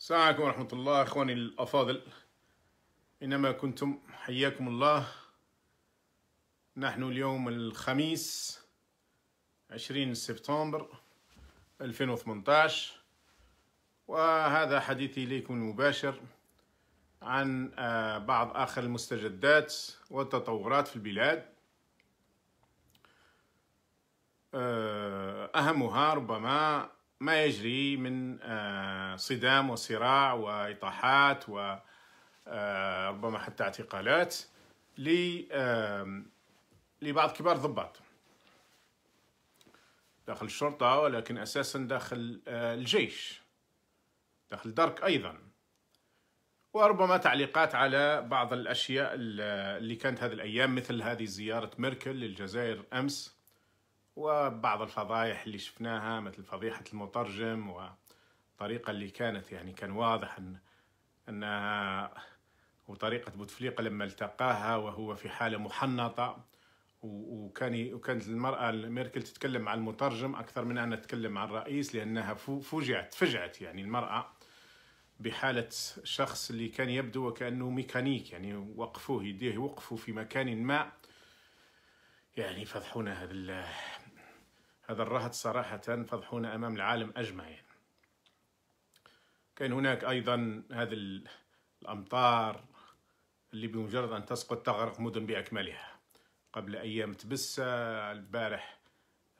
السلام عليكم ورحمة الله إخواني الأفاضل إنما كنتم حياكم الله نحن اليوم الخميس 20 سبتمبر 2018 وهذا حديثي إليكم المباشر عن آه، بعض آخر المستجدات والتطورات في البلاد آه، أهمها ربما ما يجري من آه، صدام وصراع وإطاحات وربما آه، حتى اعتقالات لبعض كبار الضباط داخل الشرطة ولكن أساسا داخل آه، الجيش داخل درك أيضا وربما تعليقات على بعض الأشياء اللي كانت هذه الأيام مثل هذه زيارة ميركل للجزائر أمس وبعض الفضايح اللي شفناها مثل فضيحة المترجم وطريقة اللي كانت يعني كان واضح أن أنها وطريقة بوتفليقة لما التقاها وهو في حالة محنطة وكان وكانت المرأة ميركل تتكلم مع المترجم أكثر من أن تتكلم مع الرئيس لأنها فوجعت فجعت يعني المرأة بحالة شخص اللي كان يبدو وكأنه ميكانيك يعني وقفوه يديه وقفوا في مكان ما يعني فضحونا هذا هذا الرهط صراحة فضحونا أمام العالم أجمع يعني. كان هناك أيضا هذه الأمطار اللي بمجرد أن تسقط تغرق مدن بأكملها قبل أيام تبسة البارح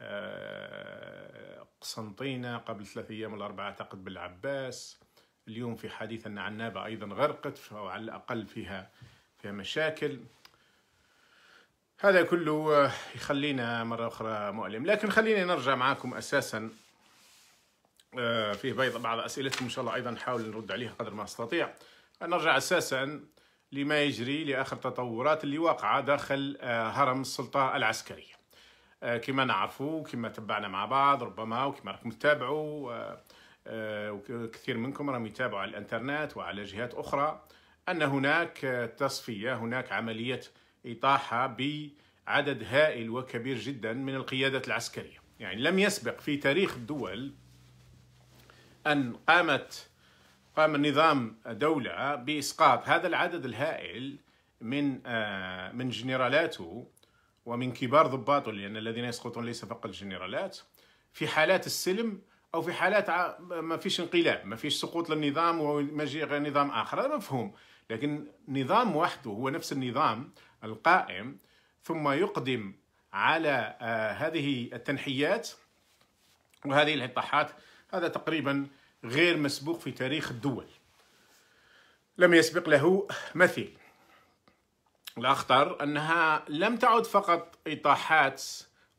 آه، قسنطينة قبل ثلاث أيام الأربعة أعتقد بالعباس اليوم في حديث أن عنابة أيضا غرقت أو على الأقل فيها فيها مشاكل هذا كله يخلينا مرة أخرى مؤلم لكن خلينا نرجع معاكم أساسا آه، فيه بيض بعض أسئلتكم إن شاء الله أيضا نحاول نرد عليها قدر ما أستطيع نرجع أساسا لما يجري لآخر تطورات اللي واقعة داخل آه، هرم السلطة العسكرية آه، كما نعرفوا كما تبعنا مع بعض ربما وكما راكم تتابعوا وكثير منكم راهم يتابعوا على الانترنت وعلى جهات أخرى أن هناك تصفية هناك عملية إطاحة بعدد هائل وكبير جدا من القيادات العسكرية يعني لم يسبق في تاريخ الدول أن قامت قام النظام دولة بإسقاط هذا العدد الهائل من آه، من جنرالاته ومن كبار ضباطه لأن الذين يسقطون ليس فقط الجنرالات في حالات السلم أو في حالات ما فيش انقلاب ما فيش سقوط للنظام ومجيء نظام آخر هذا مفهوم لكن نظام وحده هو نفس النظام القائم ثم يقدم على آه، هذه التنحيات وهذه الانطاحات هذا تقريبا غير مسبوق في تاريخ الدول لم يسبق له مثيل الأخطر أنها لم تعد فقط إطاحات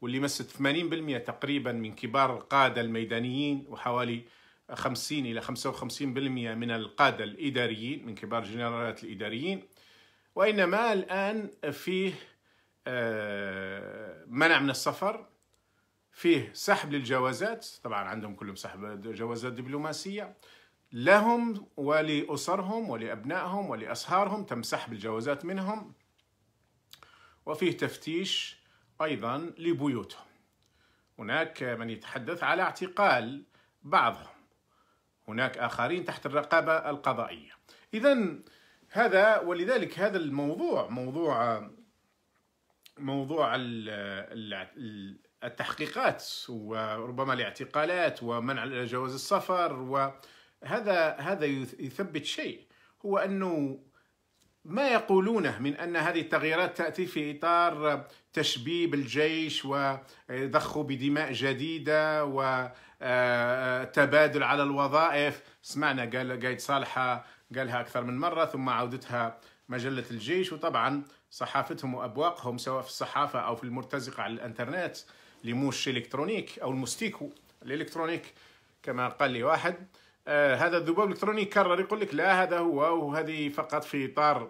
واللي مست 80% تقريبا من كبار القادة الميدانيين وحوالي 50 إلى 55% من القادة الإداريين من كبار الجنرالات الإداريين وإنما الآن فيه آه، منع من السفر فيه سحب للجوازات طبعا عندهم كلهم سحب جوازات دبلوماسية لهم ولأسرهم ولأبنائهم ولأصهارهم تم سحب الجوازات منهم وفيه تفتيش أيضا لبيوتهم هناك من يتحدث على اعتقال بعضهم هناك آخرين تحت الرقابة القضائية إذا هذا ولذلك هذا الموضوع موضوع موضوع التحقيقات وربما الاعتقالات ومنع جواز السفر وهذا هذا يثبت شيء هو انه ما يقولونه من ان هذه التغييرات تاتي في اطار تشبيب الجيش وضخه بدماء جديده وتبادل آه، على الوظائف سمعنا قال قايد صالحه قالها اكثر من مره ثم عودتها مجله الجيش وطبعا صحافتهم وابواقهم سواء في الصحافه او في المرتزقه على الانترنت لموش الكترونيك او المستيكو الالكترونيك كما قال لي واحد آه هذا الذباب الالكتروني يكرر يقول لك لا هذا هو وهذه فقط في اطار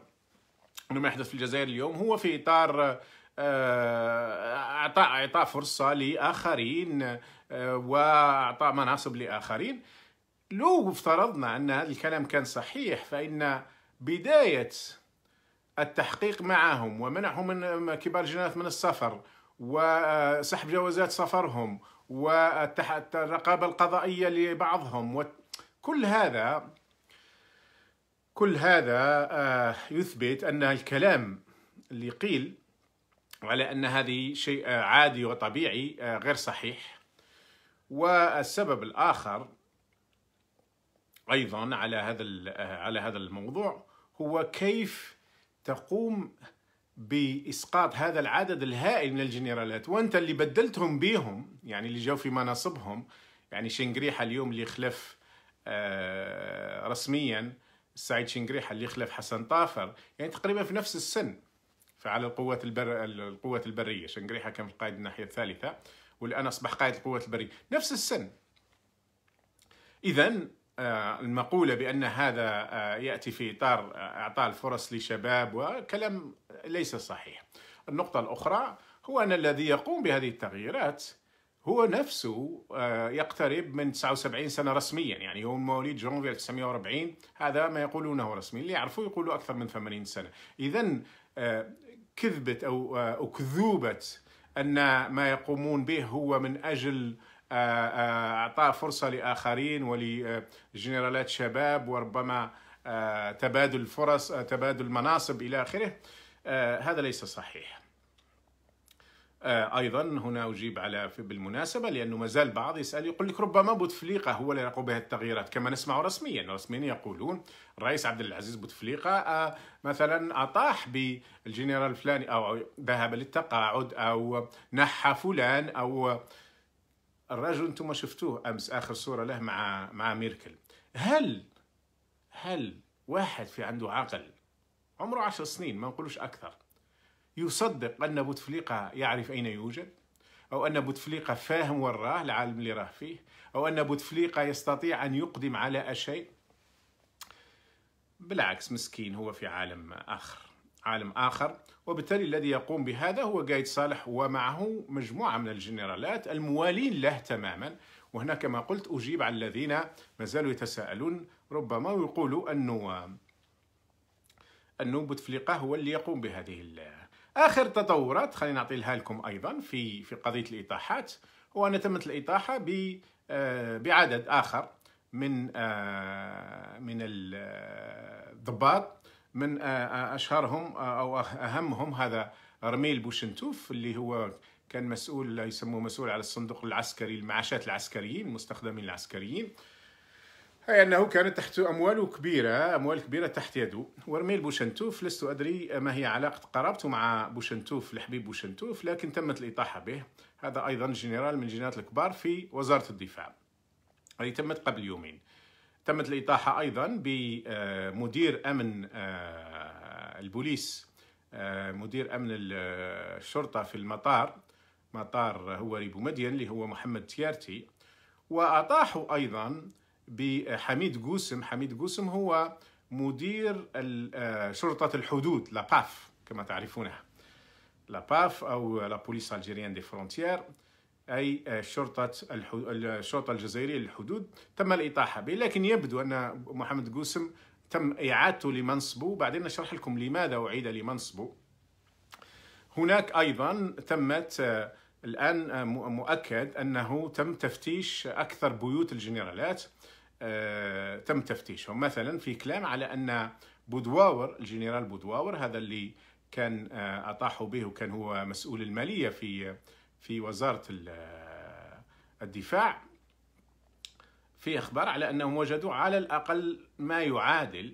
ما يحدث في الجزائر اليوم هو في اطار آه، اعطاء اعطاء فرصه لاخرين آه، واعطاء مناصب لاخرين لو افترضنا ان هذا الكلام كان صحيح فان بدايه التحقيق معهم ومنعهم من كبار الجنات من السفر وسحب جوازات سفرهم والرقابه القضائيه لبعضهم كل هذا كل هذا آه، يثبت أن الكلام اللي قيل على أن هذه شيء آه، عادي وطبيعي آه، غير صحيح والسبب الآخر أيضا على هذا على هذا الموضوع هو كيف تقوم بإسقاط هذا العدد الهائل من الجنرالات وأنت اللي بدلتهم بيهم يعني اللي جاوا في مناصبهم يعني شنقريحة اليوم اللي خلف آه، رسميا سعيد شنقريحة اللي خلف حسن طافر يعني تقريبا في نفس السن فعلى القوات البر القوات البريه شنقريحه كان في قائد الناحيه الثالثه والان اصبح قائد القوات البريه نفس السن اذا آه، المقوله بان هذا آه، ياتي في اطار اعطاء الفرص لشباب وكلام ليس صحيح النقطه الاخرى هو ان الذي يقوم بهذه التغييرات هو نفسه آه، يقترب من 79 سنة رسميا يعني هو مواليد جونفي 1940 هذا ما يقولونه رسميا اللي يعرفوا يقولوا أكثر من 80 سنة إذا آه، كذبة أو آه، أكذوبة أن ما يقومون به هو من أجل اعطاء فرصه لاخرين ولجنرالات شباب وربما تبادل فرص تبادل مناصب الى اخره هذا ليس صحيح آه، ايضا هنا اجيب على بالمناسبه لانه مازال بعض يسال يقول لك ربما بوتفليقه هو اللي يقوم بهذه التغييرات كما نسمع رسميا رسميا يقولون الرئيس عبد العزيز بوتفليقه آه، مثلا اطاح بالجنرال فلان او ذهب للتقاعد او نحى فلان او الرجل انتم شفتوه امس اخر صوره له مع مع ميركل هل هل واحد في عنده عقل عمره عشر سنين ما نقولوش اكثر يصدق أن بوتفليقة يعرف أين يوجد أو أن بوتفليقة فاهم وراه العالم اللي راه فيه أو أن بوتفليقة يستطيع أن يقدم على شيء بالعكس مسكين هو في عالم آخر عالم آخر وبالتالي الذي يقوم بهذا هو قايد صالح ومعه مجموعة من الجنرالات الموالين له تماما وهنا كما قلت أجيب على الذين ما زالوا يتساءلون ربما ويقولوا أنه أنه بوتفليقة هو اللي يقوم بهذه اخر تطورات خلينا نعطيها لكم ايضا في في قضيه الاطاحات هو ان تمت الاطاحه ب آه، بعدد اخر من آه، من الضباط آه، من اشهرهم او اهمهم هذا رميل بوشنتوف اللي هو كان مسؤول يسموه مسؤول على الصندوق العسكري المعاشات العسكريين المستخدمين العسكريين أي أنه كانت تحت أموال كبيرة أموال كبيرة تحت يده ورميل بوشنتوف لست أدري ما هي علاقة قرابته مع بوشنتوف الحبيب بوشنتوف لكن تمت الإطاحة به هذا أيضا جنرال من جنرالات الكبار في وزارة الدفاع هذه تمت قبل يومين تمت الإطاحة أيضا بمدير أمن آه، البوليس آه، مدير أمن الشرطة في المطار مطار هو ريبو مدين اللي هو محمد تيارتي وأطاحوا أيضا بحميد قوسم حميد قوسم هو مدير آه، شرطة الحدود لاباف كما تعرفونها لاباف أو لا بوليس الجيريان دي فرونتيير أي آه، شرطة الشرطة الجزائرية للحدود تم الإطاحة به لكن يبدو أن محمد قوسم تم إعادته لمنصبه بعدين نشرح لكم لماذا أعيد لمنصبه هناك أيضا تمت آه، الآن آه، مؤكد أنه تم تفتيش أكثر بيوت الجنرالات آه، تم تفتيشهم مثلا في كلام على أن بودواور الجنرال بودواور هذا اللي كان آه، أطاحوا به وكان هو مسؤول المالية في في وزارة الدفاع في اخبار على انهم وجدوا على الاقل ما يعادل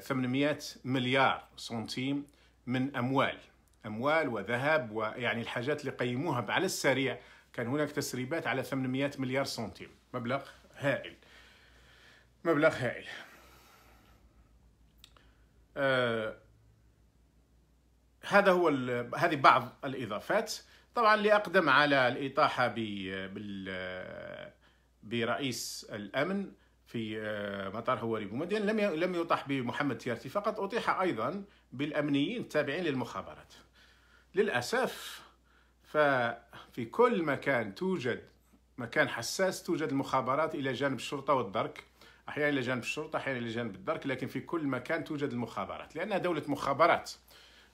800 مليار سنتيم من اموال اموال وذهب ويعني الحاجات اللي قيموها على السريع كان هناك تسريبات على 800 مليار سنتيم مبلغ هائل مبلغ هائل آه هذا هو هذه بعض الاضافات طبعا اللي اقدم على الاطاحه بال برئيس الامن في آه، مطار هواري بومدين لم لم يطاح بمحمد تيارتي فقط اطيح ايضا بالامنيين التابعين للمخابرات للأسف ففي كل مكان توجد مكان حساس توجد المخابرات إلى جانب الشرطة والدرك أحيانا إلى جانب الشرطة أحيانا إلى جانب الدرك لكن في كل مكان توجد المخابرات لأنها دولة مخابرات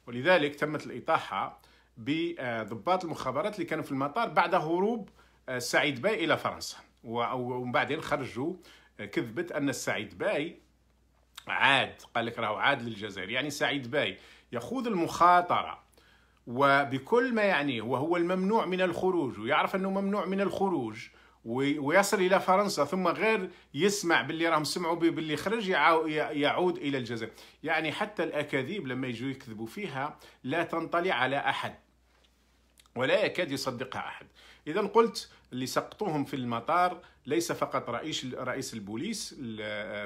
ولذلك تمت الإطاحة بضباط المخابرات اللي كانوا في المطار بعد هروب آه، سعيد باي إلى فرنسا ومن بعدين خرجوا آه، كذبة أن السعيد باي عاد قال لك راهو عاد للجزائر يعني سعيد باي يخوض المخاطرة وبكل ما يعنيه وهو الممنوع من الخروج ويعرف أنه ممنوع من الخروج ويصل إلى فرنسا ثم غير يسمع باللي راهم سمعوا به باللي خرج يعود إلى الجزائر يعني حتى الأكاذيب لما يجوا يكذبوا فيها لا تنطلي على أحد ولا يكاد يصدقها أحد إذا قلت اللي سقطوهم في المطار ليس فقط رئيس رئيس البوليس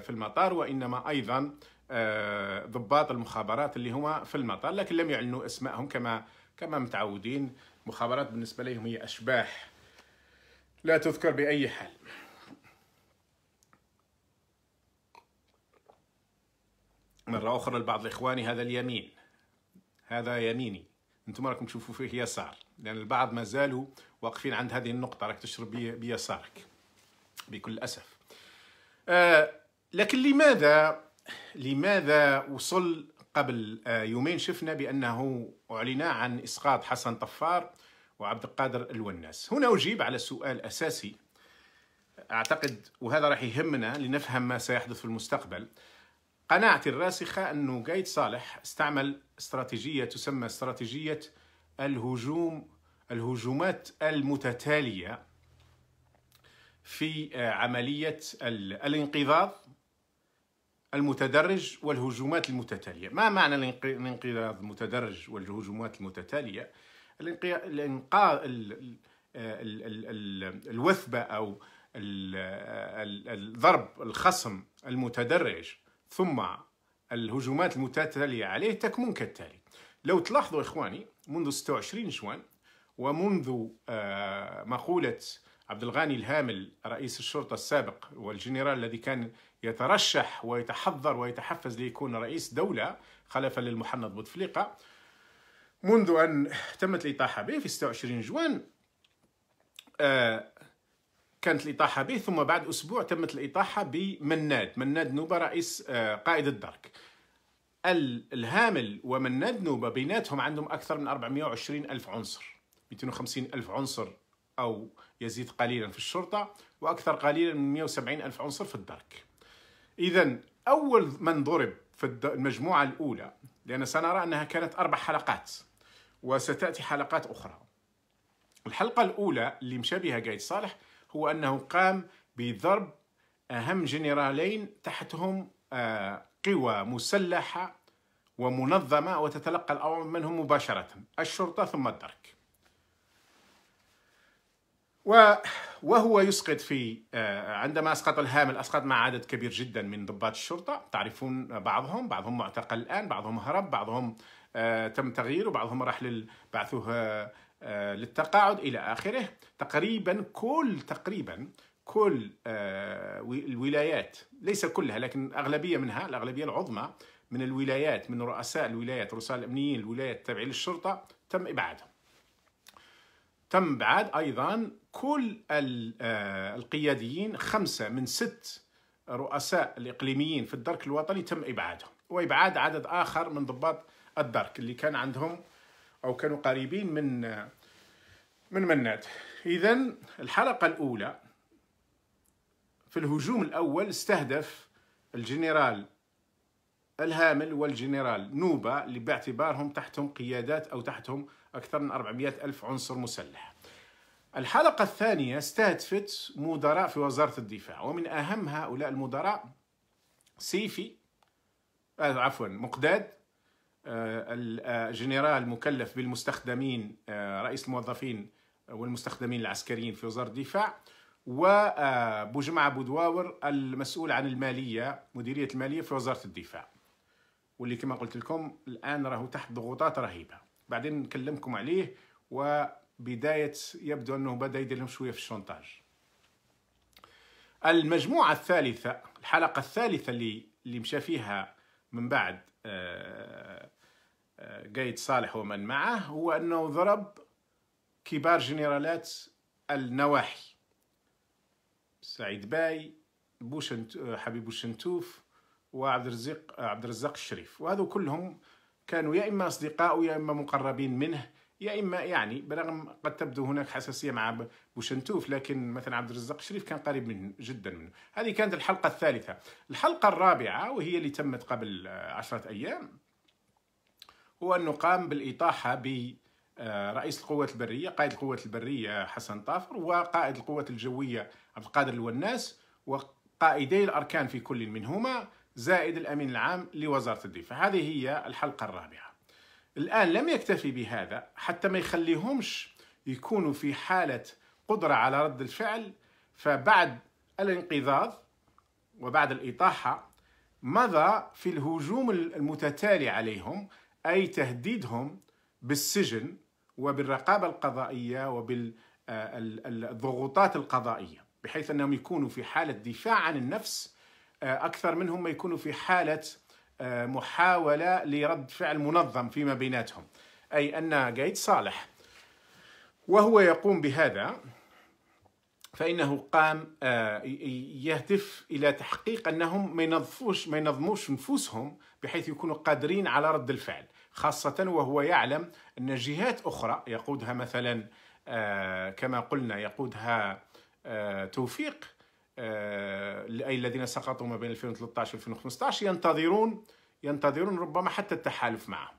في المطار وإنما أيضا آه، ضباط المخابرات اللي هما في المطار لكن لم يعلنوا اسمائهم كما كما متعودين مخابرات بالنسبه لهم هي اشباح لا تذكر باي حال مرة أخرى لبعض إخواني هذا اليمين هذا يميني أنتم راكم تشوفوا فيه يسار لأن البعض ما زالوا واقفين عند هذه النقطة راك تشرب بيسارك بكل أسف آه لكن لماذا لماذا وصل قبل آه، يومين شفنا بأنه أعلن عن إسقاط حسن طفار وعبد القادر الوناس هنا أجيب على سؤال أساسي أعتقد وهذا راح يهمنا لنفهم ما سيحدث في المستقبل قناعتي الراسخة أنه قايد صالح استعمل استراتيجية تسمى استراتيجية الهجوم الهجومات المتتالية في آه، عملية الانقضاض المتدرج والهجومات المتتالية ما معنى الانقراض المتدرج والهجومات المتتالية الوثبة أو الضرب الخصم المتدرج ثم الهجومات المتتالية عليه تكمن كالتالي لو تلاحظوا إخواني منذ 26 جوان ومنذ آه، مقولة عبد الغني الهامل رئيس الشرطة السابق والجنرال الذي كان يترشح ويتحضر ويتحفز ليكون رئيس دولة خلفا للمحنط بوتفليقة منذ أن تمت الإطاحة به في 26 جوان آه، كانت الإطاحة به ثم بعد أسبوع تمت الإطاحة بمناد مناد نوبة رئيس آه، قائد الدرك الهامل ومناد نوبة بيناتهم عندهم أكثر من 420 ألف عنصر 250 ألف عنصر أو يزيد قليلا في الشرطة وأكثر قليلا من 170 ألف عنصر في الدرك إذا أول من ضرب في المجموعة الأولى لأن سنرى أنها كانت أربع حلقات وستأتي حلقات أخرى الحلقة الأولى اللي مشى بها قايد صالح هو أنه قام بضرب أهم جنرالين تحتهم آه، قوى مسلحة ومنظمة وتتلقى الأوامر منهم مباشرة الشرطة ثم الدرك وهو يسقط في آه، عندما أسقط الهامل أسقط مع عدد كبير جدا من ضباط الشرطة تعرفون بعضهم بعضهم معتقل الآن بعضهم هرب بعضهم آه، تم تغييره بعضهم راح بعثوه آه، للتقاعد إلى آخره تقريبا كل تقريبا كل الولايات ليس كلها لكن أغلبية منها الأغلبية العظمى من الولايات من رؤساء الولايات رؤساء الأمنيين الولايات التابعين للشرطة تم إبعادهم تم إبعاد أيضا كل آه، القياديين خمسة من ست رؤساء الإقليميين في الدرك الوطني تم إبعادهم وإبعاد عدد آخر من ضباط الدرك اللي كان عندهم أو كانوا قريبين من آه، من مناد إذا الحلقة الأولى في الهجوم الأول استهدف الجنرال الهامل والجنرال نوبة اللي باعتبارهم تحتهم قيادات أو تحتهم أكثر من 400 ألف عنصر مسلح الحلقة الثانية استهدفت مدراء في وزارة الدفاع ومن أهم هؤلاء المدراء سيفي آه، عفوا مقداد آه، الجنرال آه، مكلف بالمستخدمين رئيس الموظفين والمستخدمين العسكريين في وزارة الدفاع وبوجمعة بودواور المسؤول عن المالية مديرية المالية في وزارة الدفاع واللي كما قلت لكم الآن راهو تحت ضغوطات رهيبة بعدين نكلمكم عليه و بداية يبدو أنه بدأ يدير لهم شوية في الشونتاج المجموعة الثالثة الحلقة الثالثة اللي اللي مشى فيها من بعد آه، آه، قايد صالح ومن معه هو أنه ضرب كبار جنرالات النواحي سعيد باي بوشنت حبيب بوشنتوف وعبد الرزاق عبد الرزاق الشريف وهذو كلهم كانوا يا اما اصدقاء يا اما مقربين منه يا اما يعني برغم قد تبدو هناك حساسيه مع بوشنتوف لكن مثلا عبد الرزاق شريف كان قريب منه جدا منه هذه كانت الحلقه الثالثه الحلقه الرابعه وهي اللي تمت قبل آه، عشرة ايام هو انه قام بالاطاحه ب آه، رئيس القوات البريه قائد القوات البريه حسن طافر وقائد القوات الجويه عبد القادر الوناس وقائدي الاركان في كل منهما زائد الامين العام لوزاره الدفاع هذه هي الحلقه الرابعه الآن لم يكتفي بهذا حتى ما يخليهمش يكونوا في حالة قدرة على رد الفعل فبعد الانقضاض وبعد الإطاحة مضى في الهجوم المتتالي عليهم أي تهديدهم بالسجن وبالرقابة القضائية وبالضغوطات آه، القضائية بحيث أنهم يكونوا في حالة دفاع عن النفس آه، أكثر منهم ما يكونوا في حالة آه، محاولة لرد فعل منظم فيما بيناتهم أي أن جيتس صالح وهو يقوم بهذا فإنه قام آه، يهدف إلى تحقيق أنهم ما ينظفوش ما ينظموش نفوسهم بحيث يكونوا قادرين على رد الفعل خاصة وهو يعلم أن جهات أخرى يقودها مثلا آه، كما قلنا يقودها توفيق آه، أي الذين سقطوا ما بين 2013 و 2015 ينتظرون ينتظرون ربما حتى التحالف معه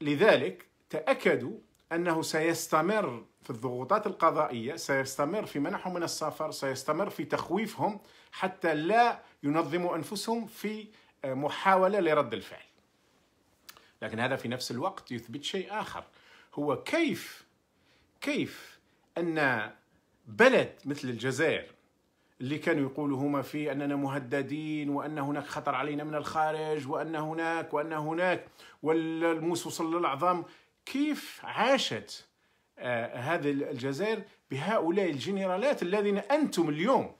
لذلك تأكدوا أنه سيستمر في الضغوطات القضائية سيستمر في منعهم من السفر سيستمر في تخويفهم حتى لا ينظموا أنفسهم في آه، محاولة لرد الفعل لكن هذا في نفس الوقت يثبت شيء آخر هو كيف كيف أن بلد مثل الجزائر اللي كانوا يقولوا هما في أننا مهددين وأن هناك خطر علينا من الخارج وأن هناك وأن هناك والموس وصل للعظام كيف عاشت آه هذه الجزائر بهؤلاء الجنرالات الذين أنتم اليوم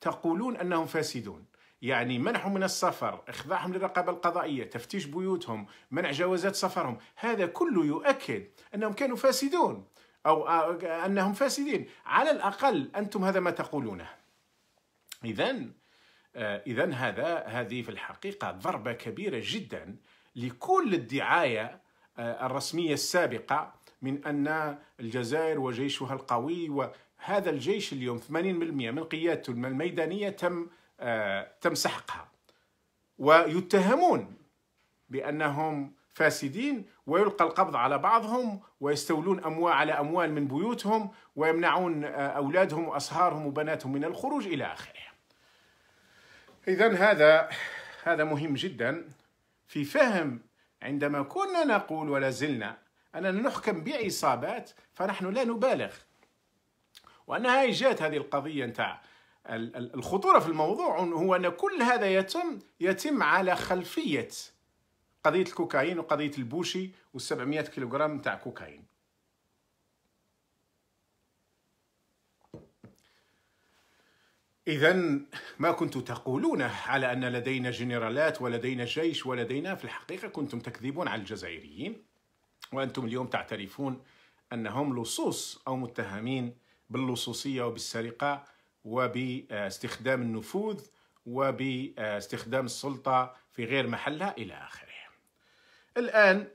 تقولون أنهم فاسدون يعني منعهم من السفر إخضاعهم للرقابة القضائية تفتيش بيوتهم منع جوازات سفرهم هذا كله يؤكد أنهم كانوا فاسدون أو آه، أنهم فاسدين على الأقل أنتم هذا ما تقولونه اذا آه، اذا هذا هذه في الحقيقه ضربه كبيره جدا لكل الدعايه آه، الرسميه السابقه من ان الجزائر وجيشها القوي وهذا الجيش اليوم 80% من قيادته الميدانيه تم آه، تم سحقها ويتهمون بانهم فاسدين ويلقى القبض على بعضهم ويستولون أموال على أموال من بيوتهم ويمنعون أولادهم وأصهارهم وبناتهم من الخروج إلى آخره إذا هذا هذا مهم جدا في فهم عندما كنا نقول ولا زلنا أننا نحكم بعصابات فنحن لا نبالغ وأنها جات هذه القضية نتاع الخطورة في الموضوع هو أن كل هذا يتم يتم على خلفية قضية الكوكايين وقضية البوشي و700 كيلوغرام نتاع كوكايين إذا ما كنت تقولونه على أن لدينا جنرالات ولدينا جيش ولدينا في الحقيقة كنتم تكذبون على الجزائريين وأنتم اليوم تعترفون أنهم لصوص أو متهمين باللصوصية وبالسرقة وباستخدام النفوذ وباستخدام السلطة في غير محلها إلى آخره الآن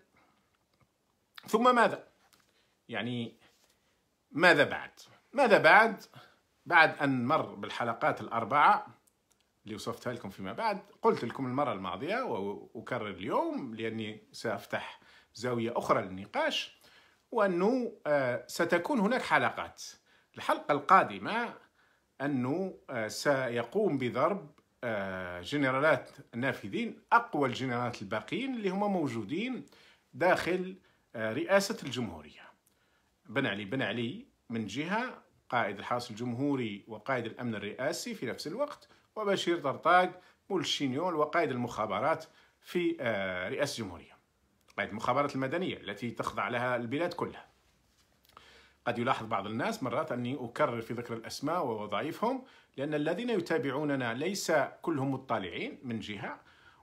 ثم ماذا؟ يعني ماذا بعد؟ ماذا بعد؟ بعد أن مر بالحلقات الأربعة اللي وصفتها لكم فيما بعد قلت لكم المرة الماضية وأكرر اليوم لأني سأفتح زاوية أخرى للنقاش وأنه آه، ستكون هناك حلقات الحلقة القادمة أنه آه، سيقوم بضرب آه، جنرالات النافذين أقوى الجنرالات الباقيين اللي هما موجودين داخل رئاسة الجمهورية بن علي بن علي من جهة قائد الحرس الجمهوري وقائد الأمن الرئاسي في نفس الوقت وبشير طرطاق مولشينيول وقائد المخابرات في آه، رئاسة الجمهورية قائد المخابرات المدنية التي تخضع لها البلاد كلها قد يلاحظ بعض الناس مرات أني أكرر في ذكر الأسماء ووظائفهم لأن الذين يتابعوننا ليس كلهم مطلعين من جهة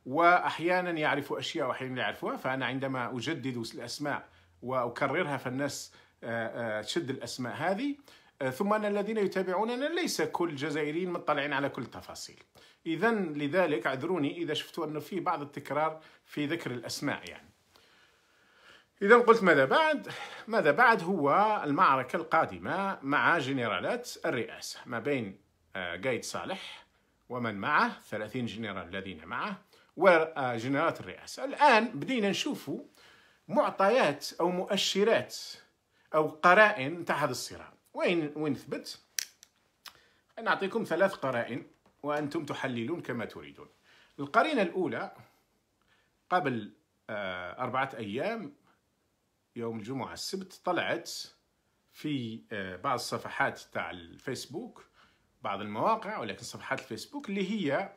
وأحيانا يعرفوا أشياء وأحيانا لا يعرفوها فأنا عندما أجدد الأسماء وأكررها فالناس آه، آه، تشد الأسماء هذه آه، ثم أن الذين يتابعوننا ليس كل الجزائريين مطلعين على كل التفاصيل إذا لذلك عذروني إذا شفتوا أنه في بعض التكرار في ذكر الأسماء يعني إذا قلت ماذا بعد؟ ماذا بعد هو المعركة القادمة مع جنرالات الرئاسة ما بين آه، قايد صالح ومن معه 30 جنرال الذين معه وجنرالات الرئاسة الآن بدينا نشوفوا معطيات أو مؤشرات أو قرائن تحت الصراع وين وين ثبت نعطيكم ثلاث قرائن وأنتم تحللون كما تريدون القرينة الأولى قبل آه، أربعة أيام يوم الجمعة السبت طلعت في آه، بعض الصفحات تاع الفيسبوك بعض المواقع ولكن صفحات الفيسبوك اللي هي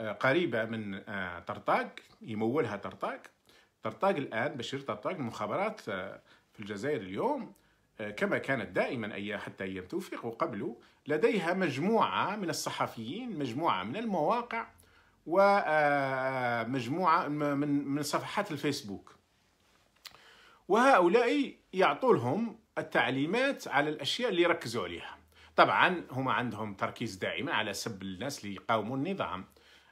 آه، قريبة من طرطاق يمولها طرطاق طرطاق الآن بشير طرطاق المخابرات في الجزائر اليوم آه، كما كانت دائما أي حتى أيام توفيق وقبله لديها مجموعة من الصحفيين مجموعة من المواقع ومجموعة آه، من من صفحات الفيسبوك وهؤلاء يعطوا لهم التعليمات على الأشياء اللي يركزوا عليها طبعا هما عندهم تركيز دائما على سب الناس اللي يقاوموا النظام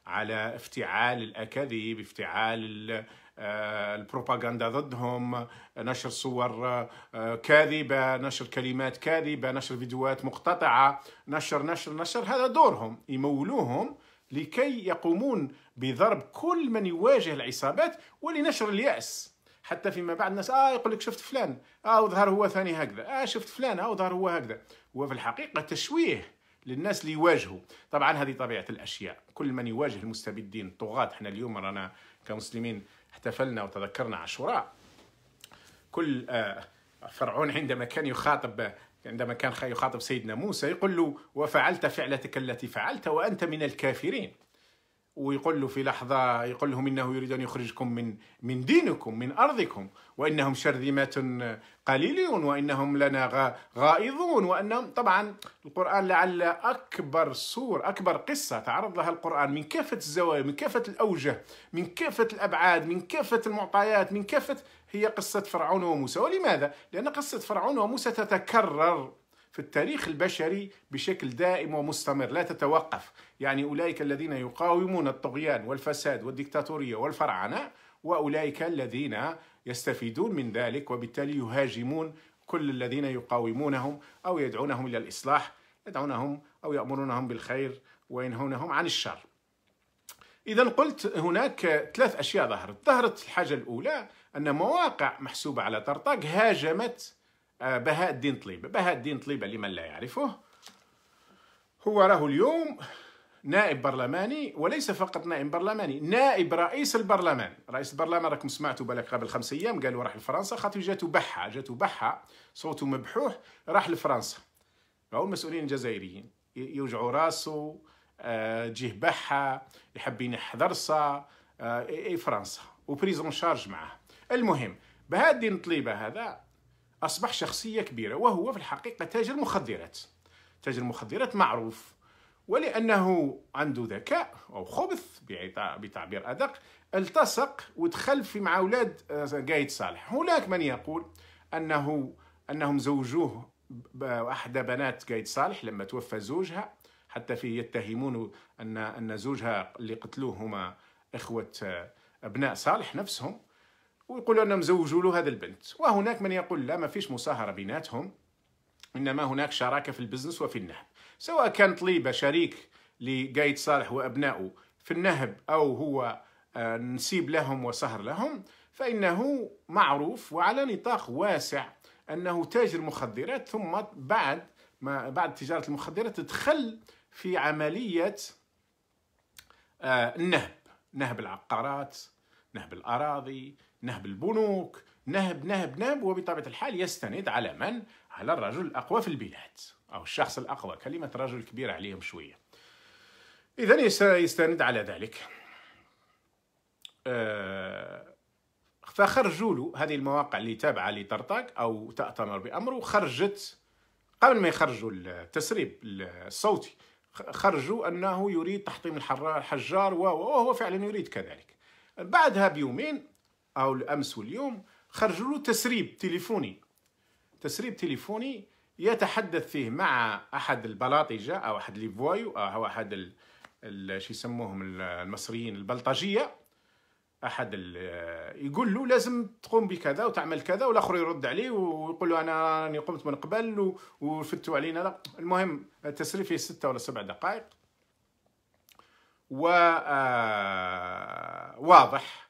على افتعال الأكاذيب افتعال آه، البروباغندا ضدهم آه، نشر صور آه، كاذبة نشر كلمات كاذبة نشر فيديوهات مقتطعة نشر نشر نشر هذا دورهم يمولوهم لكي يقومون بضرب كل من يواجه العصابات ولنشر اليأس حتى فيما بعد الناس اه يقول لك شفت فلان اه وظهر هو ثاني هكذا اه شفت فلان اه وظهر هو هكذا وفي الحقيقة تشويه للناس اللي يواجهوا طبعا هذه طبيعه الاشياء كل من يواجه المستبدين الطغاة احنا اليوم رانا كمسلمين احتفلنا وتذكرنا عاشوراء كل آه، فرعون عندما كان يخاطب عندما كان يخاطب سيدنا موسى يقول له وفعلت فعلتك التي فعلت وأنت من الكافرين ويقول له في لحظة يقول لهم إنه يريد أن يخرجكم من من دينكم من أرضكم وإنهم شرذمة قليلون وإنهم لنا غائظون وأنهم طبعا القرآن لعل أكبر صور أكبر قصة تعرض لها القرآن من كافة الزوايا من كافة الأوجه من كافة الأبعاد من كافة المعطيات من كافة هي قصة فرعون وموسى ولماذا؟ لأن قصة فرعون وموسى تتكرر في التاريخ البشري بشكل دائم ومستمر لا تتوقف يعني أولئك الذين يقاومون الطغيان والفساد والديكتاتورية والفرعنة وأولئك الذين يستفيدون من ذلك وبالتالي يهاجمون كل الذين يقاومونهم أو يدعونهم إلى الإصلاح يدعونهم أو يأمرونهم بالخير وينهونهم عن الشر إذا قلت هناك ثلاث أشياء ظهرت ظهرت الحاجة الأولى أن مواقع محسوبة على طرطاق هاجمت آه، بهاء الدين طليبة بهاء الدين طليبة لمن لا يعرفه هو راه اليوم نائب برلماني وليس فقط نائب برلماني نائب رئيس البرلمان رئيس البرلمان راكم سمعتوا بالك قبل خمس ايام قالوا راح لفرنسا خاطر جاتو بحة جاتو بحة صوته مبحوح راح لفرنسا راهو المسؤولين الجزائريين يوجعوا راسه آه، جه بحة يحب ينحضرسا آه، فرنسا وبريزون شارج معاه المهم الدين طليبه هذا أصبح شخصية كبيرة وهو في الحقيقة تاجر مخدرات تاجر مخدرات معروف ولأنه عنده ذكاء أو خبث بتعبير أدق التصق ودخل في مع أولاد آه، قايد صالح هناك من يقول أنه أنهم زوجوه احدى بنات قايد صالح لما توفى زوجها حتى في يتهمون ان ان زوجها اللي قتلوه هما اخوه آه، ابناء صالح نفسهم ويقولوا أنهم زوجوا له هذا البنت وهناك من يقول لا ما فيش مصاهرة بيناتهم إنما هناك شراكة في البزنس وفي النهب سواء كان طليبة شريك لقايد صالح وأبنائه في النهب أو هو آه، نسيب لهم وسهر لهم فإنه معروف وعلى نطاق واسع أنه تاجر مخدرات ثم بعد ما بعد تجارة المخدرات تدخل في عملية آه، النهب نهب العقارات نهب الأراضي نهب البنوك نهب نهب نهب وبطبيعة الحال يستند على من؟ على الرجل الأقوى في البلاد أو الشخص الأقوى كلمة رجل كبير عليهم شوية إذا يستند على ذلك آه فخرجوا له هذه المواقع اللي تابعة لطرطاق أو تأتمر بأمره خرجت قبل ما يخرجوا التسريب الصوتي خرجوا أنه يريد تحطيم الحجار وهو فعلا يريد كذلك بعدها بيومين او الامس واليوم خرجوا له تسريب تليفوني تسريب تليفوني يتحدث فيه مع احد البلاطجه او احد ليفوايو او احد ال... ال... شو يسموهم المصريين البلطجيه احد ال... يقول له لازم تقوم بكذا وتعمل كذا والاخر يرد عليه ويقول له انا راني قمت من قبل و... وفتوا علينا لا المهم التسريب فيه ستة ولا سبع دقائق و آه، واضح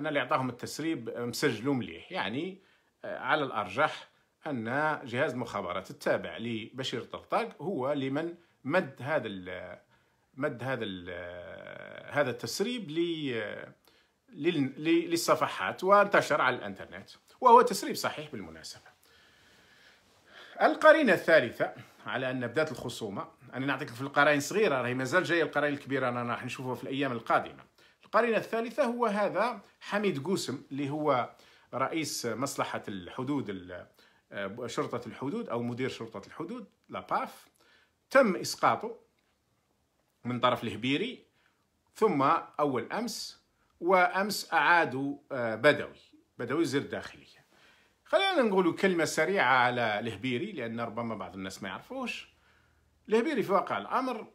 انا اللي أعطاهم التسريب مسجلوا مليح يعني آه، على الأرجح أن جهاز المخابرات التابع لبشير طرطاق هو لمن مد هذا ال مد هذا ال آه، هذا التسريب آه، للصفحات وانتشر على الانترنت وهو تسريب صحيح بالمناسبة القرينة الثالثة على أن بدأت الخصومة أنا نعطيك في القرائن صغيرة راهي مازال جاية القرائن الكبيرة أنا راح نشوفها في الأيام القادمة القرينة الثالثة هو هذا حميد قوسم اللي هو رئيس مصلحة الحدود آه، شرطة الحدود أو مدير شرطة الحدود لاباف تم إسقاطه من طرف الهبيري ثم أول أمس وأمس أعادوا آه، بدوي بدوي وزير الداخلية خلينا نقول كلمة سريعة على الهبيري لأن ربما بعض الناس ما يعرفوش الهبيري في واقع الأمر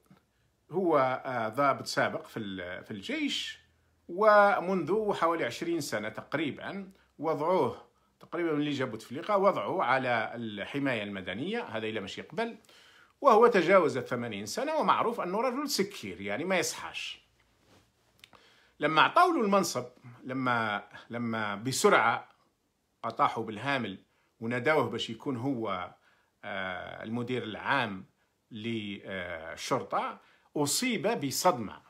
هو آه، ضابط سابق في الجيش ومنذ حوالي 20 سنة تقريبا وضعوه تقريبا من اللي جاب بوتفليقة وضعه على الحماية المدنية هذا إلى مش يقبل وهو تجاوز الثمانين سنة ومعروف أنه رجل سكير يعني ما يصحاش لما أعطوا له المنصب لما لما بسرعة أطاحوا بالهامل ونادوه باش يكون هو آه، المدير العام للشرطة أصيب بصدمة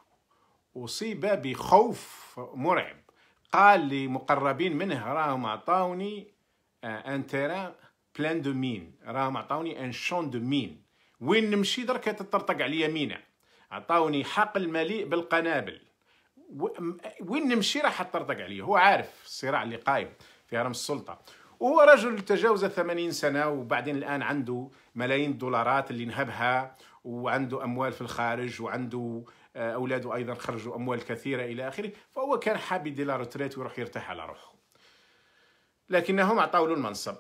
أصيب بخوف مرعب قال لمقربين منه راهم عطاوني ان تيران بلان دو مين راهم عطاوني ان شون دو مين وين نمشي درك تطرطق على مينا عطاوني حقل مليء بالقنابل وين نمشي راح تطرطق عليا هو عارف الصراع اللي قايم في هرم السلطه وهو رجل تجاوز 80 سنه وبعدين الان عنده ملايين الدولارات اللي نهبها وعنده اموال في الخارج وعنده آه، اولاده ايضا خرجوا اموال كثيره الى اخره فهو كان حاب يدير لاروتريت روتريت ويروح يرتاح على روحه لكنهم عطاوا له المنصب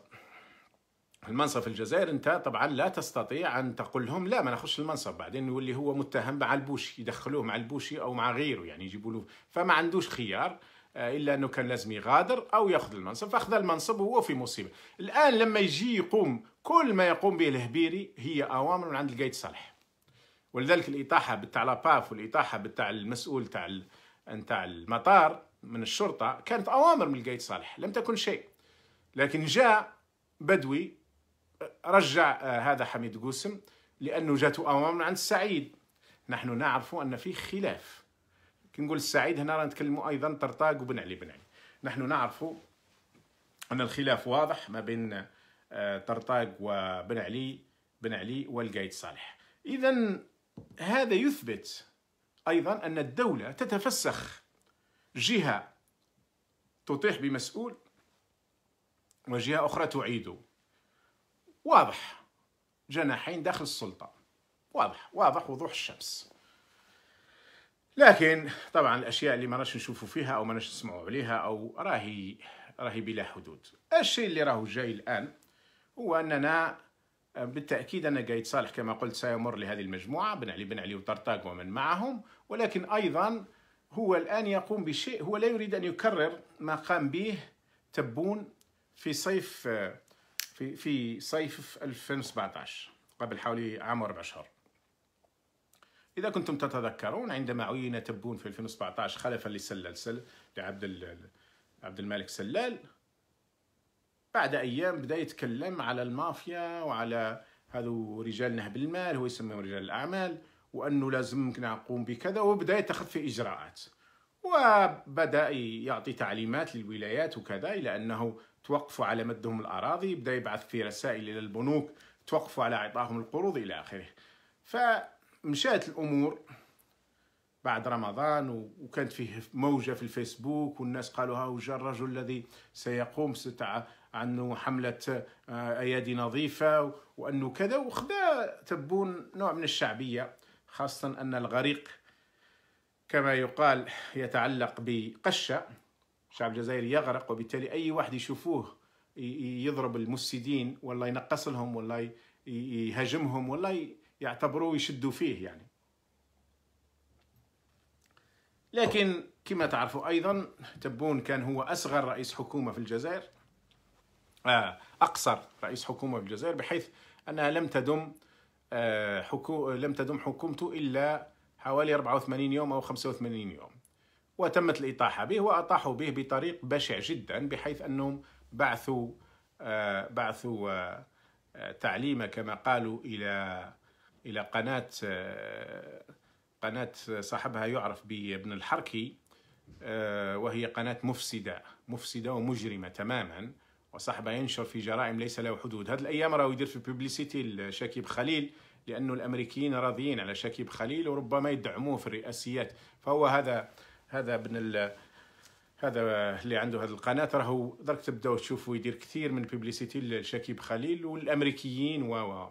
المنصب في الجزائر انت طبعا لا تستطيع ان تقول لهم لا ما ناخذش المنصب بعدين يولي هو متهم مع البوشي يدخلوه مع البوشي او مع غيره يعني يجيبوا له فما عندوش خيار آه، الا انه كان لازم يغادر او ياخذ المنصب فاخذ المنصب وهو في مصيبه الان لما يجي يقوم كل ما يقوم به الهبيري هي اوامر من عند القايد صالح ولذلك الاطاحه بتاع لاباف والاطاحه بتاع المسؤول تاع نتاع المطار من الشرطه كانت اوامر من القايد صالح لم تكن شيء لكن جاء بدوي رجع آه، هذا حميد قوسم لانه جاته اوامر عند السعيد نحن نعرف ان في خلاف كي نقول السعيد هنا راه نتكلموا ايضا طرطاق وبن علي بن علي نحن نعرف ان الخلاف واضح ما بين آه، طرطاق وبن علي بن علي والقايد صالح اذا هذا يثبت أيضا أن الدولة تتفسخ جهة تطيح بمسؤول وجهة أخرى تعيده واضح جناحين داخل السلطة واضح واضح وضوح الشمس لكن طبعا الاشياء اللي ما راش نشوفوا فيها او ما راش نسمعوا عليها او راهي راهي بلا حدود الشيء اللي راهو جاي الان هو اننا بالتاكيد ان قايد صالح كما قلت سيمر لهذه المجموعه بن علي بن علي وطرطاق ومن معهم ولكن ايضا هو الان يقوم بشيء هو لا يريد ان يكرر ما قام به تبون في صيف في في صيف 2017 قبل حوالي عام واربع شهور اذا كنتم تتذكرون عندما عين تبون في 2017 خلفا لسلال سل لعبد عبد الملك سلال بعد ايام بدا يتكلم على المافيا وعلى هذو رجال نهب المال هو يسميهم رجال الاعمال وانه لازم نقوم بكذا وبدا يتخذ في اجراءات وبدا يعطي تعليمات للولايات وكذا الى انه توقفوا على مدهم الاراضي بدا يبعث في رسائل الى البنوك توقفوا على اعطائهم القروض الى اخره فمشات الامور بعد رمضان وكانت فيه موجه في الفيسبوك والناس قالوا ها هو الرجل الذي سيقوم ستع عنه حمله آه، ايادي نظيفه وانه كذا وخذا تبون نوع من الشعبيه خاصه ان الغريق كما يقال يتعلق بقشه الشعب الجزائري يغرق وبالتالي اي واحد يشوفوه يضرب المفسدين ولا ينقص لهم ولا يهاجمهم ولا يعتبروه يشدوا فيه يعني لكن كما تعرفوا ايضا تبون كان هو اصغر رئيس حكومه في الجزائر آه، أقصر رئيس حكومة بالجزائر بحيث أنها لم تدم آه، حكو... لم تدم حكومته إلا حوالي 84 يوم أو 85 يوم وتمت الإطاحة به وأطاحوا به بطريق بشع جدا بحيث أنهم بعثوا آه، بعثوا تعليم كما قالوا إلى إلى قناة قناة صاحبها يعرف بابن الحركي وهي قناة مفسدة مفسدة ومجرمة تماما وصاحبه ينشر في جرائم ليس له حدود هذه الايام راهو يدير في بوبليسيتي لشاكيب خليل لانه الامريكيين راضيين على شاكيب خليل وربما يدعموه في الرئاسيات فهو هذا هذا ابن ال... هذا اللي عنده هذه القناه راهو درك تبداو تشوفوا يدير كثير من بوبليسيتي لشاكيب خليل والامريكيين و و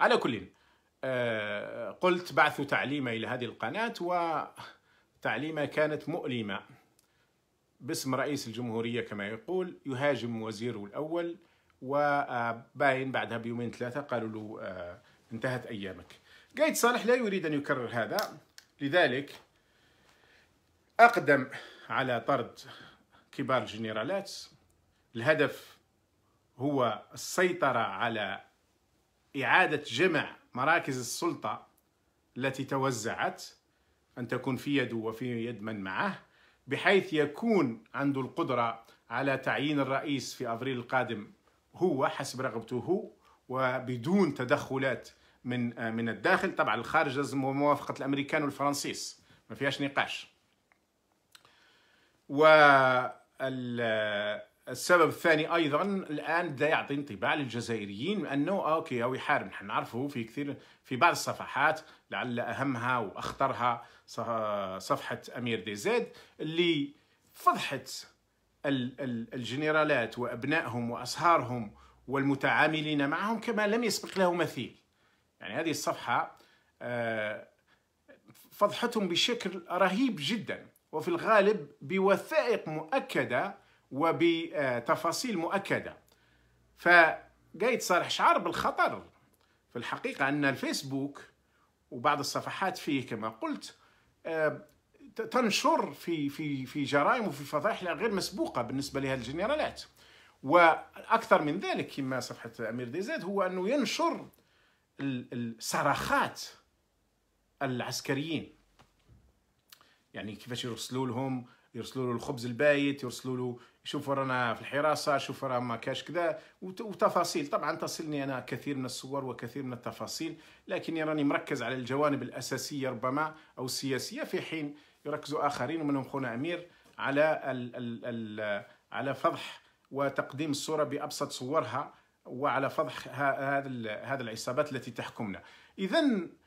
على كل آه، قلت بعثوا تعليمه الى هذه القناه وتعليمه كانت مؤلمه باسم رئيس الجمهورية كما يقول يهاجم وزيره الأول وباين بعدها بيومين ثلاثة قالوا له آه، انتهت أيامك قايد صالح لا يريد أن يكرر هذا لذلك أقدم على طرد كبار الجنرالات الهدف هو السيطرة على إعادة جمع مراكز السلطة التي توزعت أن تكون في يده وفي يد من معه بحيث يكون عنده القدرة على تعيين الرئيس في أبريل القادم هو حسب رغبته هو وبدون تدخلات من من الداخل طبعا الخارج لازم موافقة الأمريكان والفرنسيس ما فيهاش نقاش و السبب الثاني ايضا الان بدا يعطي انطباع للجزائريين انه اوكي او يحارب نحن نعرفه في كثير في بعض الصفحات لعل اهمها واخطرها صفحه امير دي زيد اللي فضحت الجنرالات وابنائهم واصهارهم والمتعاملين معهم كما لم يسبق له مثيل يعني هذه الصفحه آه، فضحتهم بشكل رهيب جدا وفي الغالب بوثائق مؤكده وبتفاصيل مؤكده فقايد صالح شعر بالخطر في الحقيقه ان الفيسبوك وبعض الصفحات فيه كما قلت آه، تنشر في في في جرائم وفي فضائح غير مسبوقه بالنسبه لهذه الجنرالات واكثر من ذلك كما صفحه امير ديزاد هو انه ينشر الصرخات العسكريين يعني كيفاش يرسلوا لهم يرسلوا له الخبز البايت يرسلوا له شوف رانا في الحراسه شوف راه ما كاش كذا وتفاصيل طبعا تصلني انا كثير من الصور وكثير من التفاصيل لكني راني مركز على الجوانب الاساسيه ربما او السياسيه في حين يركز اخرين ومنهم خونا امير على الـ الـ الـ على فضح وتقديم الصوره بابسط صورها وعلى فضح هذا هذا العصابات التي تحكمنا اذا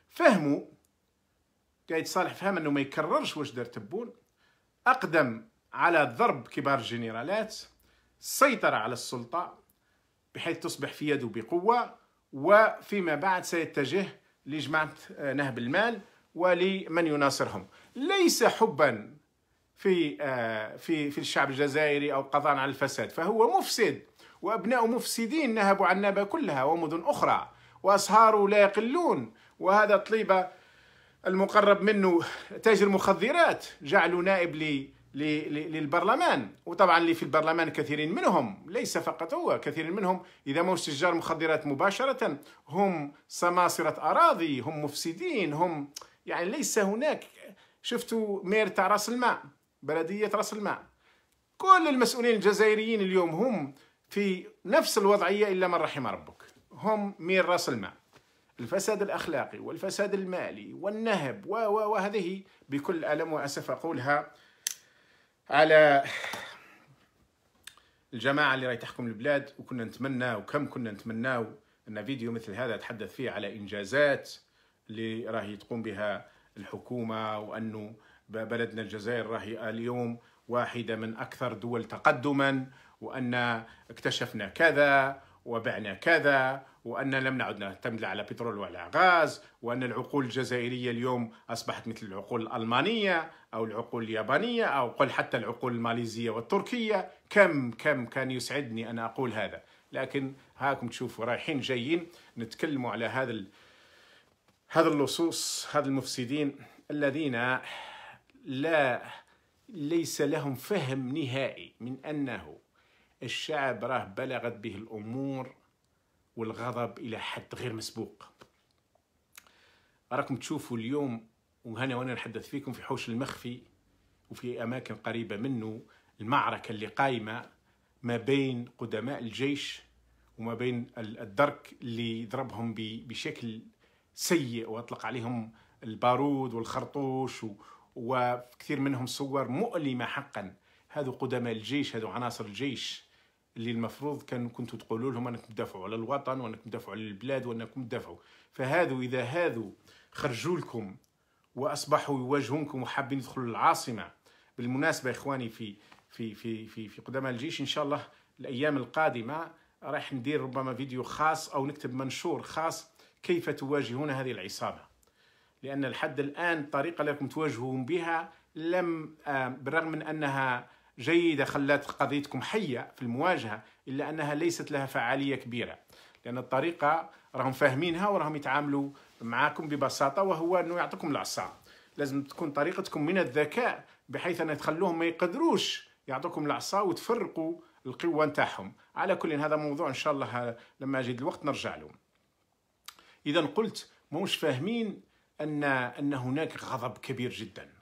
فهموا قايد صالح فهم انه ما يكررش واش دار تبون اقدم على ضرب كبار الجنرالات سيطر على السلطة بحيث تصبح في يده بقوة وفيما بعد سيتجه لجماعة آه، نهب المال ولمن يناصرهم ليس حبا في آه، في في الشعب الجزائري او قضاء على الفساد فهو مفسد وابناء مفسدين نهبوا عنابه كلها ومدن اخرى واسهار لا يقلون وهذا طليبه المقرب منه تاجر مخدرات جعله نائب للبرلمان وطبعا اللي في البرلمان كثيرين منهم ليس فقط هو كثير منهم إذا مو تجار مخدرات مباشرة هم سماسرة أراضي هم مفسدين هم يعني ليس هناك شفتوا مير تاع راس الماء بلدية راس الماء كل المسؤولين الجزائريين اليوم هم في نفس الوضعية إلا من رحم ربك هم مير راس الماء الفساد الأخلاقي والفساد المالي والنهب وهذه بكل ألم وأسف أقولها على الجماعه اللي راهي تحكم البلاد وكنا نتمنى وكم كنا نتمناو ان فيديو مثل هذا تحدث فيه على انجازات اللي راهي تقوم بها الحكومه وانه بلدنا الجزائر راهي اليوم واحده من اكثر دول تقدما وان اكتشفنا كذا وبعنا كذا وأن لم نعد نعتمد على بترول ولا غاز وأن العقول الجزائرية اليوم أصبحت مثل العقول الألمانية أو العقول اليابانية أو قل حتى العقول الماليزية والتركية كم كم كان يسعدني أن أقول هذا لكن هاكم تشوفوا رايحين جايين نتكلموا على هذا هذا اللصوص هذا المفسدين الذين لا ليس لهم فهم نهائي من أنه الشعب راه بلغت به الأمور والغضب إلى حد غير مسبوق راكم تشوفوا اليوم وهنا وانا نحدث فيكم في حوش المخفي وفي أماكن قريبة منه المعركة اللي قايمة ما بين قدماء الجيش وما بين الدرك اللي ضربهم بشكل سيء واطلق عليهم البارود والخرطوش وكثير منهم صور مؤلمة حقا هذو قدماء الجيش هذو عناصر الجيش اللي المفروض كان كنتوا تقولوا لهم انكم تدافعوا على الوطن وانكم تدافعوا على البلاد وانكم تدافعوا فهذو اذا هذو خرجوا لكم واصبحوا يواجهونكم وحابين يدخلوا العاصمه بالمناسبه اخواني في في في في في قدماء الجيش ان شاء الله الايام القادمه راح ندير ربما فيديو خاص او نكتب منشور خاص كيف تواجهون هذه العصابه لان لحد الان الطريقه لكم تواجهون بها لم آه، بالرغم من انها جيدة خلات قضيتكم حية في المواجهة إلا أنها ليست لها فعالية كبيرة لأن الطريقة راهم فاهمينها وراهم يتعاملوا معاكم ببساطة وهو أنه يعطيكم العصا لازم تكون طريقتكم من الذكاء بحيث أن تخلوهم ما يقدروش يعطوكم العصا وتفرقوا القوة نتاعهم على كل هذا موضوع إن شاء الله لما يجد الوقت نرجع له إذا قلت موش فاهمين أن أن هناك غضب كبير جدا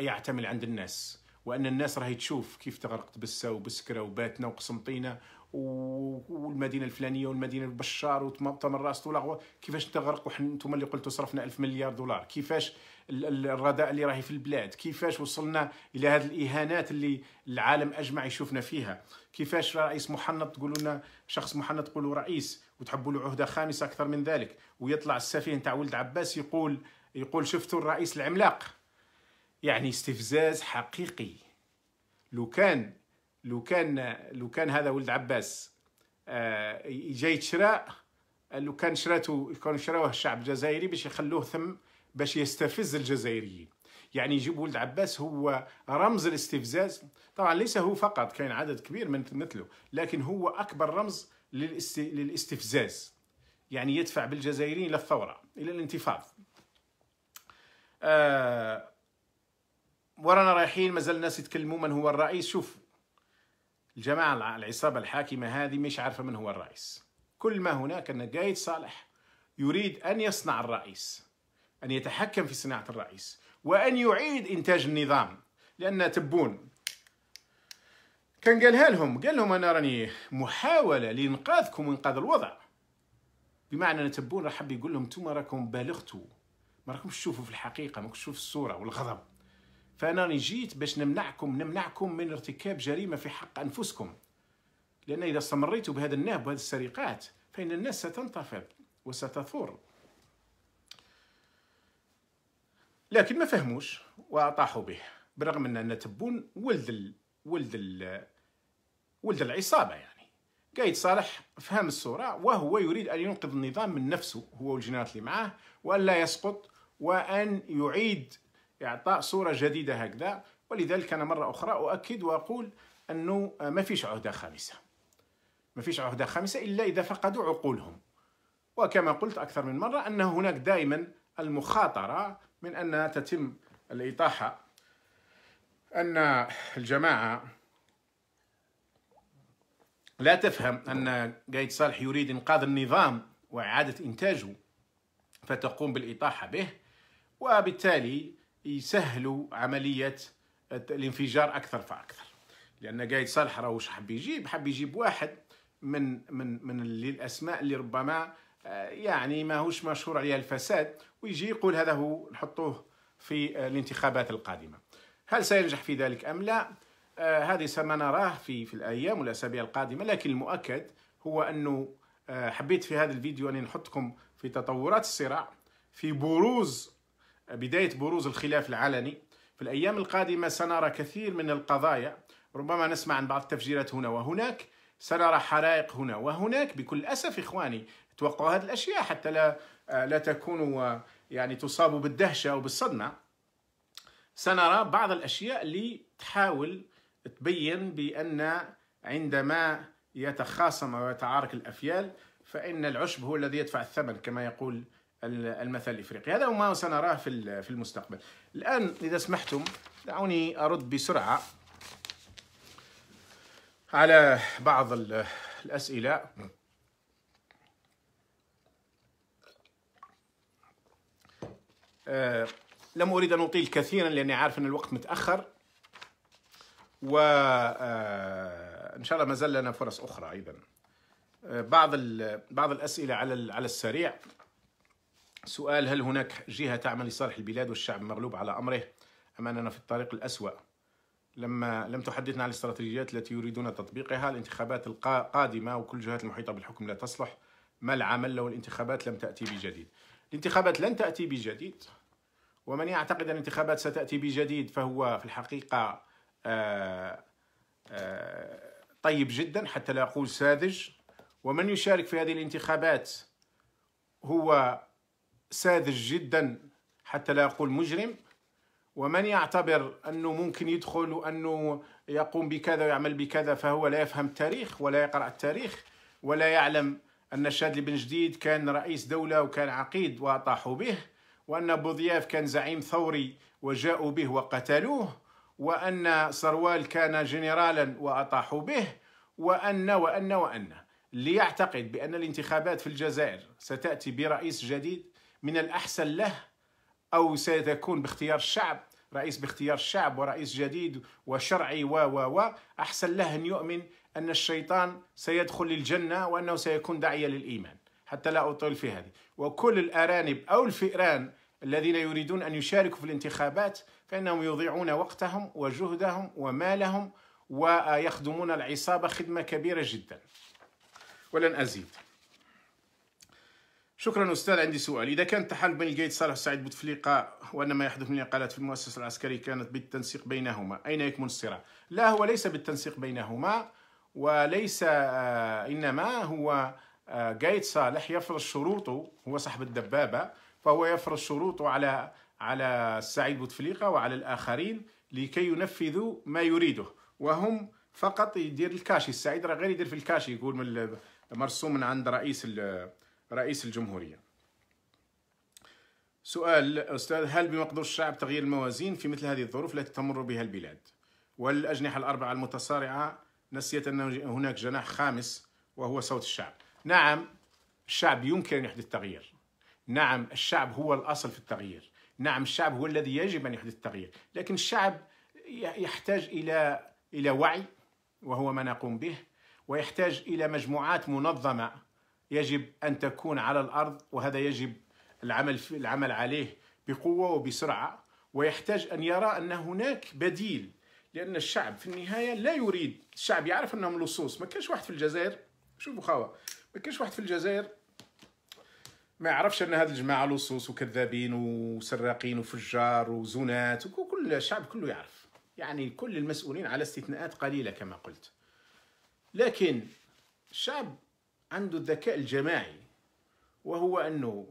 يعتمل عند الناس وان الناس راهي تشوف كيف تغرقت بسه وبسكره وباتنا وقسنطينه والمدينه الفلانيه والمدينه البشار وتمر راس طول كيفاش تغرق انتم اللي قلتوا صرفنا 1000 مليار دولار كيفاش الرداء اللي راهي في البلاد كيفاش وصلنا الى هذه الاهانات اللي العالم اجمع يشوفنا فيها كيفاش رئيس محنط تقولوا لنا شخص محنط تقولوا رئيس وتحبوا له عهده خامسه اكثر من ذلك ويطلع السفيه نتاع ولد عباس يقول يقول شفتوا الرئيس العملاق يعني استفزاز حقيقي لو كان لو كان لو كان هذا ولد عباس آه، جاي تشراء لو كان شراتو كان شراوه الشعب الجزائري باش يخلوه ثم باش يستفز الجزائريين يعني يجيب ولد عباس هو رمز الاستفزاز طبعا ليس هو فقط كاين عدد كبير من مثله لكن هو اكبر رمز للاستفزاز يعني يدفع بالجزائريين الى الثوره الى الانتفاض آه ورانا رايحين مازال الناس يتكلموا من هو الرئيس شوف الجماعة العصابة الحاكمة هذه مش عارفة من هو الرئيس كل ما هناك أن قايد صالح يريد أن يصنع الرئيس أن يتحكم في صناعة الرئيس وأن يعيد إنتاج النظام لأن تبون كان قالها لهم قال لهم أنا راني محاولة لإنقاذكم وإنقاذ الوضع بمعنى أن تبون راح حب يقول لهم توما راكم بالغتوا ما راكمش تشوفوا في الحقيقة ما تشوفوا الصورة والغضب فأنا جيت باش نمنعكم نمنعكم من ارتكاب جريمة في حق أنفسكم لأن إذا استمريتوا بهذا النهب وهذه السرقات فإن الناس ستنتفض وستثور لكن ما فهموش وأطاحوا به بالرغم أن, أن تبون ولد الـ ولد الـ ولد العصابة يعني قايد صالح فهم الصورة وهو يريد أن ينقذ النظام من نفسه هو والجنرالات اللي معاه وأن لا يسقط وأن يعيد إعطاء صورة جديدة هكذا ولذلك أنا مرة أخرى أؤكد وأقول أنه ما فيش عهدة خامسة ما فيش عهدة خامسة إلا إذا فقدوا عقولهم وكما قلت أكثر من مرة أن هناك دائما المخاطرة من أن تتم الإطاحة أن الجماعة لا تفهم أن قايد صالح يريد إنقاذ النظام وإعادة إنتاجه فتقوم بالإطاحة به وبالتالي يسهلوا عمليه الانفجار اكثر فاكثر لان قايد صالح راه واش حب يجيب حب يجيب واحد من من من اللي الاسماء اللي ربما آه، يعني ماهوش مشهور عليها الفساد ويجي يقول هذا هو نحطوه في آه، الانتخابات القادمه هل سينجح في ذلك ام لا آه هذه سما نراه في في الايام والاسابيع القادمه لكن المؤكد هو انه آه حبيت في هذا الفيديو اني نحطكم في تطورات الصراع في بروز بداية بروز الخلاف العلني في الأيام القادمة سنرى كثير من القضايا ربما نسمع عن بعض التفجيرات هنا وهناك سنرى حرائق هنا وهناك بكل أسف إخواني توقعوا هذه الأشياء حتى لا لا تكونوا يعني تصابوا بالدهشة أو بالصدمة سنرى بعض الأشياء اللي تحاول تبين بأن عندما يتخاصم ويتعارك الأفيال فإن العشب هو الذي يدفع الثمن كما يقول المثل الإفريقي هذا ما سنراه في في المستقبل الآن إذا سمحتم دعوني أرد بسرعة على بعض الأسئلة آه، لم أريد أن أطيل كثيرا لأني عارف أن الوقت متأخر و آه، ان شاء الله ما زال لنا فرص أخرى أيضا آه، بعض بعض الأسئلة على على السريع سؤال هل هناك جهة تعمل لصالح البلاد والشعب المغلوب على أمره أم أننا في الطريق الأسوأ لما لم تحدثنا عن الاستراتيجيات التي يريدون تطبيقها الانتخابات القادمة وكل الجهات المحيطة بالحكم لا تصلح ما العمل لو الانتخابات لم تأتي بجديد الانتخابات لن تأتي بجديد ومن يعتقد أن الانتخابات ستأتي بجديد فهو في الحقيقة آآ آه، آآ آه، طيب جدا حتى لا أقول ساذج ومن يشارك في هذه الانتخابات هو ساذج جدا حتى لا أقول مجرم ومن يعتبر أنه ممكن يدخل وأنه يقوم بكذا ويعمل بكذا فهو لا يفهم التاريخ ولا يقرأ التاريخ ولا يعلم أن الشاذلي بن جديد كان رئيس دولة وكان عقيد وأطاحوا به وأن بوضياف كان زعيم ثوري وجاءوا به وقتلوه وأن سروال كان جنرالا وأطاحوا به وأن وأن وأن ليعتقد بأن الانتخابات في الجزائر ستأتي برئيس جديد من الأحسن له أو سيكون باختيار الشعب رئيس باختيار الشعب ورئيس جديد وشرعي و و و أحسن له أن يؤمن أن الشيطان سيدخل الجنة وأنه سيكون داعية للإيمان حتى لا أطول في هذه وكل الأرانب أو الفئران الذين يريدون أن يشاركوا في الانتخابات فإنهم يضيعون وقتهم وجهدهم ومالهم ويخدمون العصابة خدمة كبيرة جدا ولن أزيد شكرا استاذ عندي سؤال اذا كان التحالف بين القايد صالح سعيد بوتفليقه وان ما يحدث من انقالات في المؤسسه العسكريه كانت بالتنسيق بينهما اين يكمن الصراع لا هو ليس بالتنسيق بينهما وليس آه، انما هو قايد آه، صالح يفرض شروطه هو صاحب الدبابه فهو يفرض شروطه على على سعيد بوتفليقه وعلى الاخرين لكي ينفذوا ما يريده وهم فقط يدير الكاشي السعيد راه غير يدير في الكاشي يقول من مرسوم من عند رئيس رئيس الجمهورية سؤال أستاذ هل بمقدور الشعب تغيير الموازين في مثل هذه الظروف التي تمر بها البلاد والأجنحة الأربعة المتصارعة نسيت أن هناك جناح خامس وهو صوت الشعب نعم الشعب يمكن أن يحدث تغيير نعم الشعب هو الأصل في التغيير نعم الشعب هو الذي يجب أن يحدث التغيير لكن الشعب يحتاج إلى إلى وعي وهو ما نقوم به ويحتاج إلى مجموعات منظمة يجب أن تكون على الأرض وهذا يجب العمل العمل عليه بقوة وبسرعة ويحتاج أن يرى أن هناك بديل لأن الشعب في النهاية لا يريد الشعب يعرف أنهم لصوص ما كانش واحد في الجزائر شوفوا خاوة ما كانش واحد في الجزائر ما يعرفش أن هذه الجماعة لصوص وكذابين وسراقين وفجار وزنات وكل الشعب كله يعرف يعني كل المسؤولين على استثناءات قليلة كما قلت لكن الشعب عنده الذكاء الجماعي وهو أنه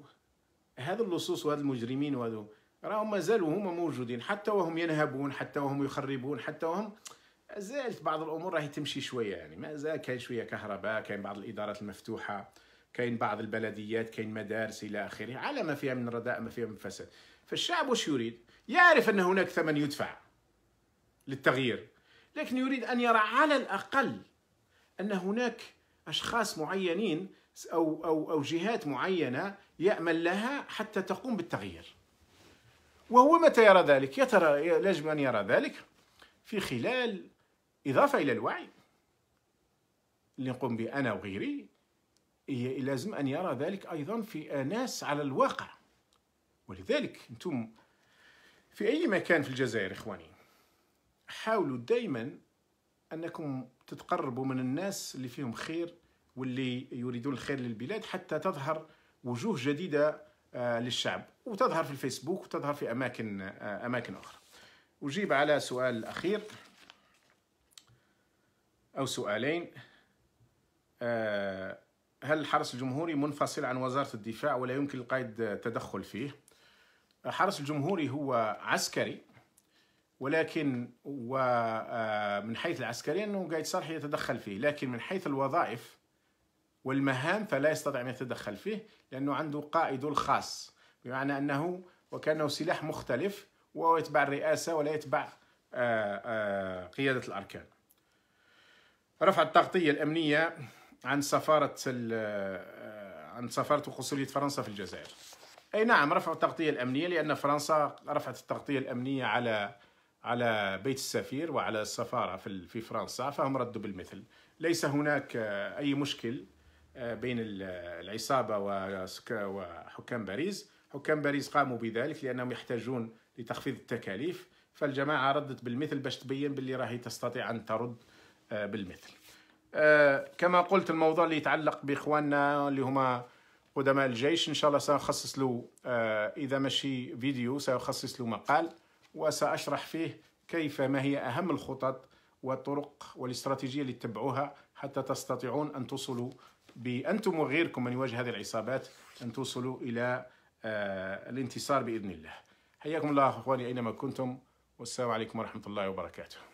هذا اللصوص وهذا المجرمين وهذا راهم مازالوا هما موجودين حتى وهم ينهبون حتى وهم يخربون حتى وهم زالت بعض الامور راهي تمشي شويه يعني مازال كاين شويه كهرباء كاين بعض الادارات المفتوحه كاين بعض البلديات كاين مدارس الى اخره على ما فيها من رداء ما فيها من فساد فالشعب وش يريد يعرف ان هناك ثمن يدفع للتغيير لكن يريد ان يرى على الاقل ان هناك أشخاص معينين أو أو أو جهات معينة يأمل لها حتى تقوم بالتغيير. وهو متى يرى ذلك؟ يترى يجب أن يرى ذلك في خلال إضافة إلى الوعي اللي نقوم به أنا وغيري لازم أن يرى ذلك أيضا في ناس على الواقع ولذلك أنتم في أي مكان في الجزائر إخواني حاولوا دائما انكم تتقربوا من الناس اللي فيهم خير واللي يريدون الخير للبلاد حتى تظهر وجوه جديده آه، للشعب وتظهر في الفيسبوك وتظهر في اماكن آه، اماكن اخرى اجيب على سؤال الاخير او سؤالين آه، هل الحرس الجمهوري منفصل عن وزاره الدفاع ولا يمكن القائد التدخل فيه حرس الجمهوري هو عسكري ولكن ومن آه، حيث العسكري أنه قايد صالح يتدخل فيه لكن من حيث الوظائف والمهام فلا يستطيع أن يتدخل فيه لأنه عنده قائد الخاص بمعنى أنه وكأنه سلاح مختلف وهو يتبع الرئاسة ولا يتبع آه، آه، قيادة الأركان رفع التغطية الأمنية عن سفارة عن سفارة وقصولية فرنسا في الجزائر أي نعم رفع التغطية الأمنية لأن فرنسا رفعت التغطية الأمنية على على بيت السفير وعلى السفاره في فرنسا فهم ردوا بالمثل ليس هناك آه، اي مشكل آه، بين العصابه وحكام باريس حكام باريس قاموا بذلك لانهم يحتاجون لتخفيض التكاليف فالجماعه ردت بالمثل باش تبين باللي راهي تستطيع ان ترد آه، بالمثل كما قلت الموضوع اللي يتعلق باخواننا اللي هما قدماء الجيش ان شاء الله سنخصص له اذا ماشي فيديو سأخصص له مقال وسأشرح فيه كيف ما هي أهم الخطط والطرق والاستراتيجية اللي تتبعوها حتى تستطيعون أن توصلوا بأنتم وغيركم من يواجه هذه العصابات أن توصلوا إلى آه، الانتصار بإذن الله حياكم الله أخواني أينما كنتم والسلام عليكم ورحمة الله وبركاته